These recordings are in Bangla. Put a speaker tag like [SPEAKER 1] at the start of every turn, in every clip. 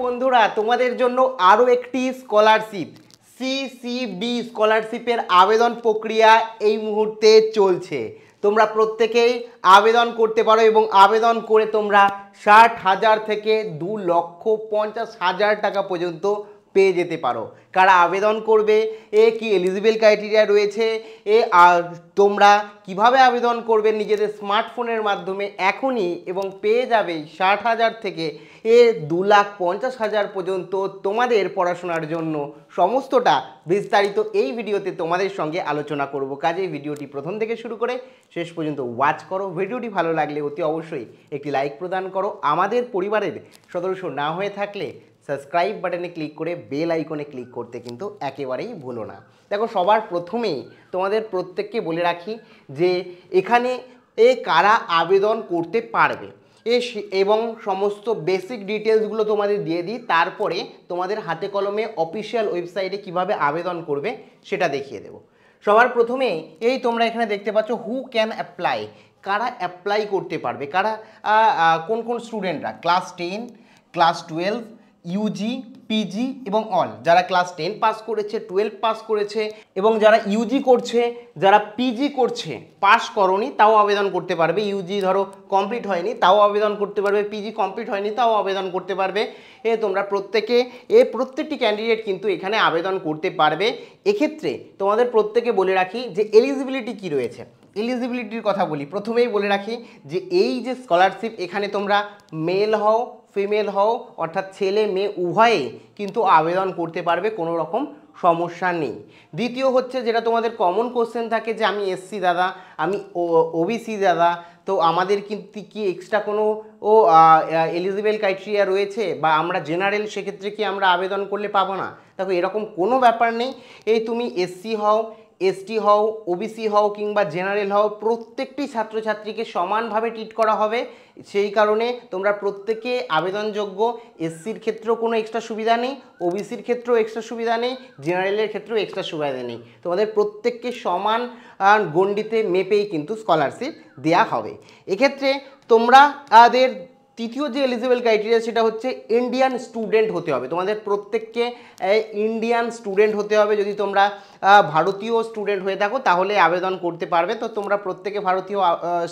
[SPEAKER 1] বন্ধুরা তোমাদের জন্য আরও একটি স্কলারশিপ সিসিবি স্কলারশিপের আবেদন প্রক্রিয়া এই মুহূর্তে চলছে তোমরা প্রত্যেকেই আবেদন করতে পারো এবং আবেদন করে তোমরা ষাট হাজার থেকে দু লক্ষ পঞ্চাশ হাজার টাকা পর্যন্ত পেয়ে যেতে পারো কারা আবেদন করবে এ কি এলিজিবল ক্রাইটেরিয়া রয়েছে এ আর তোমরা কিভাবে আবেদন করবে নিজেদের স্মার্টফোনের মাধ্যমে এখনই এবং পেয়ে যাবে ষাট হাজার থেকে এ দু লাখ পঞ্চাশ হাজার পর্যন্ত তোমাদের পড়াশোনার জন্য সমস্তটা বিস্তারিত এই ভিডিওতে তোমাদের সঙ্গে আলোচনা করব কাজে ভিডিওটি প্রথম থেকে শুরু করে শেষ পর্যন্ত ওয়াচ করো ভিডিওটি ভালো লাগলে অতি অবশ্যই একটি লাইক প্রদান করো আমাদের পরিবারের সদস্য না হয়ে থাকলে সাবস্ক্রাইব বাটনে ক্লিক করে বেল আইকনে ক্লিক করতে কিন্তু একেবারেই ভুলো না দেখো সবার প্রথমেই তোমাদের প্রত্যেককে বলে রাখি যে এখানে এ কারা আবেদন করতে পারবে এ এবং সমস্ত বেসিক ডিটেলসগুলো তোমাদের দিয়ে দিই তারপরে তোমাদের হাতে কলমে অফিসিয়াল ওয়েবসাইটে কিভাবে আবেদন করবে সেটা দেখিয়ে দেবো সবার প্রথমে এই তোমরা এখানে দেখতে পাচ্ছ হু ক্যান অ্যাপ্লাই কারা অ্যাপ্লাই করতে পারবে কারা কোন কোন স্টুডেন্টরা class ten class twelve EOG PG এবং অল যারা ক্লাস টেন পাস করেছে টুয়েলভ পাস করেছে এবং যারা ইউজি করছে যারা পিজি করছে পাস করনি তাও আবেদন করতে পারবে ইউজি ধরো কমপ্লিট হয়নি তাও আবেদন করতে পারবে পিজি কমপ্লিট হয়নি তাও আবেদন করতে পারবে এ তোমরা প্রত্যেকে এ প্রত্যেকটি ক্যান্ডিডেট কিন্তু এখানে আবেদন করতে পারবে এক্ষেত্রে তোমাদের প্রত্যেকে বলে রাখি যে এলিজিবিলিটি কি রয়েছে এলিজিবিলিটির কথা বলি প্রথমেই বলে রাখি যে এই যে স্কলারশিপ এখানে তোমরা মেল হও ফিমেল হও অর্থাৎ ছেলে মেয়ে উভয়ে কিন্তু আবেদন করতে পারবে কোনো রকম সমস্যা নেই দ্বিতীয় হচ্ছে যেটা তোমাদের কমন কোশ্চেন থাকে যে আমি এসসি দাদা আমি ও ওবিসি দাদা তো আমাদের কিন্তু কি এক্সট্রা কোনো ও এলিজিবেল ক্রাইটেরিয়া রয়েছে বা আমরা জেনারেল সেক্ষেত্রে কি আমরা আবেদন করলে পাবো না দেখো এরকম কোনো ব্যাপার নেই এই তুমি এসসি হও এসটি হও ওবিসি হও কিংবা জেনারেল হও প্রত্যেকটি ছাত্রছাত্রীকে সমানভাবে ট্রিট করা হবে সেই কারণে তোমরা প্রত্যেকে আবেদনযোগ্য এসসির ক্ষেত্রেও কোনো এক্সট্রা সুবিধা নেই ওবিসির ক্ষেত্রেও এক্সট্রা সুবিধা নেই জেনারেলের ক্ষেত্রেও এক্সট্রা সুবিধা নেই তোমাদের প্রত্যেককে সমান গণ্ডিতে মেপেই কিন্তু স্কলারশিপ দেয়া হবে এক্ষেত্রে তোমরা তাদের তৃতীয় যে এলিজিবল ক্রাইটেরিয়া সেটা হচ্ছে ইন্ডিয়ান স্টুডেন্ট হতে হবে তোমাদের প্রত্যেককে ইন্ডিয়ান স্টুডেন্ট হতে হবে যদি তোমরা ভারতীয় স্টুডেন্ট হয়ে থাকো তাহলে আবেদন করতে পারবে তো তোমরা প্রত্যেকে ভারতীয়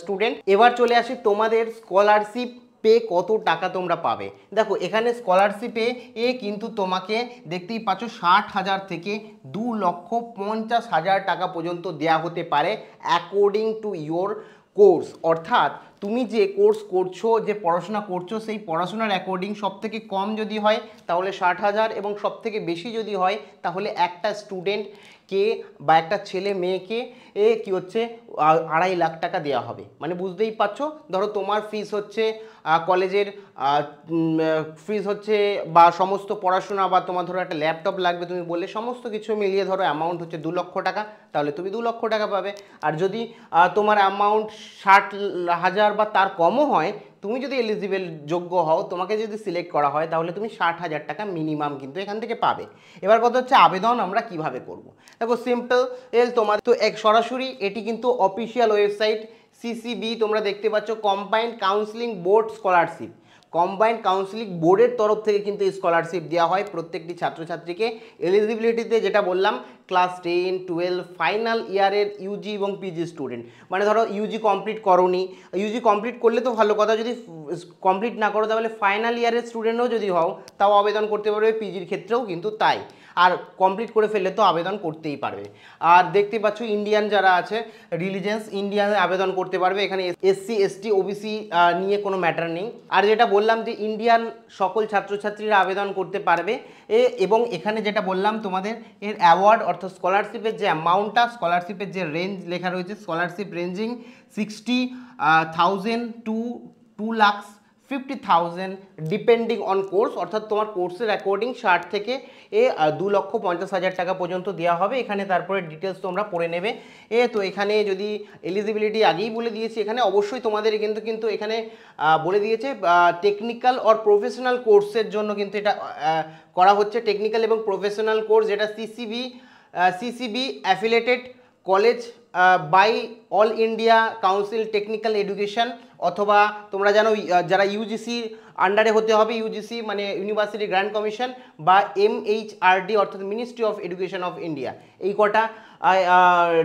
[SPEAKER 1] স্টুডেন্ট এবার চলে আসি তোমাদের স্কলারশিপ পে কত টাকা তোমরা পাবে দেখো এখানে স্কলারশিপে এ কিন্তু তোমাকে দেখতেই পাচ্ছ ষাট হাজার থেকে দু লক্ষ পঞ্চাশ হাজার টাকা পর্যন্ত দেয়া হতে পারে অ্যাকর্ডিং টু ইয়োর কোর্স অর্থাৎ তুমি যে কোর্স করছো যে পড়াশোনা করছো সেই পড়াশোনার অ্যাকর্ডিং সবথেকে কম যদি হয় তাহলে ষাট হাজার এবং সবথেকে বেশি যদি হয় তাহলে একটা স্টুডেন্টকে বা একটা ছেলে মেয়েকে এ কী হচ্ছে আড়াই লাখ টাকা দেওয়া হবে মানে বুঝতেই পারছো ধরো তোমার ফিস হচ্ছে কলেজের ফিস হচ্ছে বা সমস্ত পড়াশোনা বা তোমার ধরো একটা ল্যাপটপ লাগবে তুমি বললে সমস্ত কিছু মিলিয়ে ধরো অ্যামাউন্ট হচ্ছে দু লক্ষ টাকা তাহলে তুমি দু লক্ষ টাকা পাবে আর যদি তোমার অ্যামাউন্ট ষাট হাজার হাজার বা তার কমও হয় তুমি যদি এলিজিবেল যোগ্য হও তোমাকে যদি সিলেক্ট করা হয় তাহলে তুমি ষাট হাজার টাকা মিনিমাম কিন্তু এখান থেকে পাবে এবার কথা হচ্ছে আবেদন আমরা কিভাবে করব। দেখো সিম্পল এল তোমার তো এক সরাসরি এটি কিন্তু অফিসিয়াল ওয়েবসাইট সিসিবি তোমরা দেখতে পাচ্ছ combined counselling board scholarship combined counselling বোর্ডের তরফ থেকে কিন্তু স্কলারশিপ দেওয়া হয় প্রত্যেকটি ছাত্রছাত্রীকে এলিজিবিলিটিতে যেটা বললাম ক্লাস টেন টুয়েলভ ফাইনাল ইয়ারের ইউজি এবং পিজি স্টুডেন্ট মানে ধরো ইউজি কমপ্লিট করনি ইউজি কমপ্লিট করলে তো ভালো কথা যদি কমপ্লিট না করো তাহলে ফাইনাল ইয়ারের স্টুডেন্টও যদি হও তাও আবেদন করতে পারবে পিজির ক্ষেত্রেও কিন্তু তাই আর কমপ্লিট করে ফেললে তো আবেদন করতেই পারবে আর দেখতে পাচ্ছ ইন্ডিয়ান যারা আছে রিলিজেন্স ইন্ডিয়ানে আবেদন করতে পারবে এখানে এসসি এসটি ওবিসি নিয়ে কোনো ম্যাটার নেই আর যেটা বললাম যে ইন্ডিয়ান সকল ছাত্রছাত্রীরা আবেদন করতে পারবে এবং এখানে যেটা বললাম তোমাদের এর অ্যাওয়ার্ড অর্থাৎ স্কলারশিপের যে অ্যামাউন্টটা স্কলারশিপের যে রেঞ্জ লেখা রয়েছে scholarship ranging sixty thousand to to lakhs fifty thousand depending on course অর্থাৎ তোমার কোর্সের অ্যাকর্ডিং ষাট থেকে এ দু লক্ষ পঞ্চাশ হাজার টাকা পর্যন্ত দেওয়া হবে এখানে তারপরে ডিটেলস তোমরা পড়ে নেবে এ তো এখানে যদি এলিজিবিলিটি আগেই বলে দিয়েছি এখানে অবশ্যই তোমাদের কিন্তু কিন্তু এখানে বলে দিয়েছে টেকনিক্যাল অর প্রফেশনাল কোর্সের জন্য কিন্তু এটা করা হচ্ছে টেকনিক্যাল এবং প্রফেশনাল কোর্স যেটা CCB CCB affiliated college by all India council technical education অথবা তোমরা জানো যারা ইউজিসির আন্ডারে হতে হবে ইউজিসি মানে ইউনিভার্সিটি গ্র্যান্ড কমিশন বা এমএইচআরডি অর্থাৎ ministry of education of India এই কটা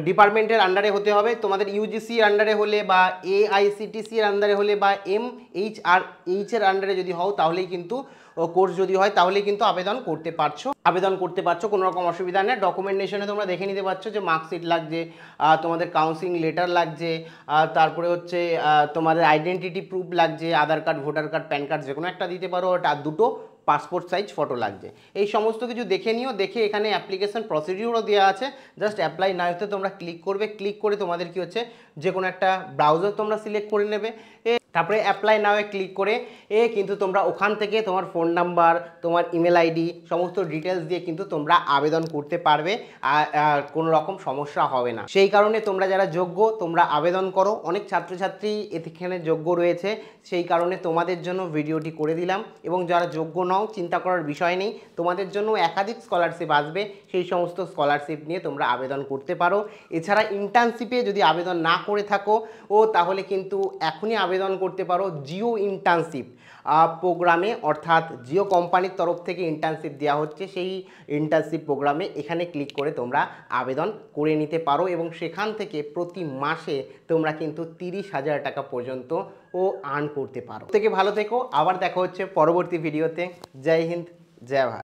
[SPEAKER 1] ডিপার্টমেন্টের আন্ডারে হতে হবে তোমাদের ইউজিসির আন্ডারে হলে বা এআইসিটিসি এর আন্ডারে হলে বা এম এইচ আর এইচের আন্ডারে যদি হও তাহলেই কিন্তু কোর্স যদি হয় তাহলে কিন্তু আবেদন করতে পারছো আবেদন করতে পারছো কোনো রকম অসুবিধা নেই ডকুমেন্টেশনে তোমরা দেখে নিতে পারছো যে মার্কশিট লাগছে তোমাদের কাউন্সিলিং লেটার লাগছে তারপরে হচ্ছে তোমাদের আইডেন্টিটি প্রুফ লাগছে Aadhaar card voter card PAN card লাগছে কোনো একটা দিতে পারো আর দুটো পাসপোর্ট সাইজ ফটো লাগছে এই সমস্ত কিছু দেখে নিও দেখে এখানে অ্যাপ্লিকেশন প্রসিডিউরও দেওয়া আছে জাস্ট অ্যাপ্লাই হতে তোমরা ক্লিক করবে ক্লিক করে তোমাদের কি হচ্ছে যে কোনো একটা ব্রাউজার তোমরা সিলেক্ট করে নেবে তারপরে অ্যাপ্লাই নাওয়ে ক্লিক করে এ কিন্তু তোমরা ওখান থেকে তোমার ফোন নাম্বার তোমার ইমেল আইডি সমস্ত ডিটেলস দিয়ে কিন্তু তোমরা আবেদন করতে পারবে আর কোনো রকম সমস্যা হবে না সেই কারণে তোমরা যারা যোগ্য তোমরা আবেদন করো অনেক ছাত্রছাত্রী এখানে যোগ্য রয়েছে সেই কারণে তোমাদের জন্য ভিডিওটি করে দিলাম এবং যারা যোগ্য নও চিন্তা করার বিষয় নেই তোমাদের জন্য একাধিক স্কলারশিপ আসবে সেই সমস্ত স্কলারশিপ নিয়ে তোমরা আবেদন করতে পারো এছাড়া ইন্টার্নশিপে যদি আবেদন না করে থাকো ও তাহলে কিন্তু এখনই আবেদন করতে পারো জিও ইন্টার্নশিপ প্রোগ্রামে অর্থাৎ জিও কোম্পানির তরফ থেকে ইন্টার্নশিপ দেওয়া হচ্ছে সেই ইন্টার্নশিপ প্রোগ্রামে এখানে ক্লিক করে তোমরা আবেদন করে নিতে পারো এবং সেখান থেকে প্রতি মাসে তোমরা কিন্তু তিরিশ হাজার টাকা পর্যন্ত ও আর্ন করতে পারো থেকে ভালো থেকো আবার দেখা হচ্ছে পরবর্তী ভিডিওতে জয় হিন্দ জয় ভারত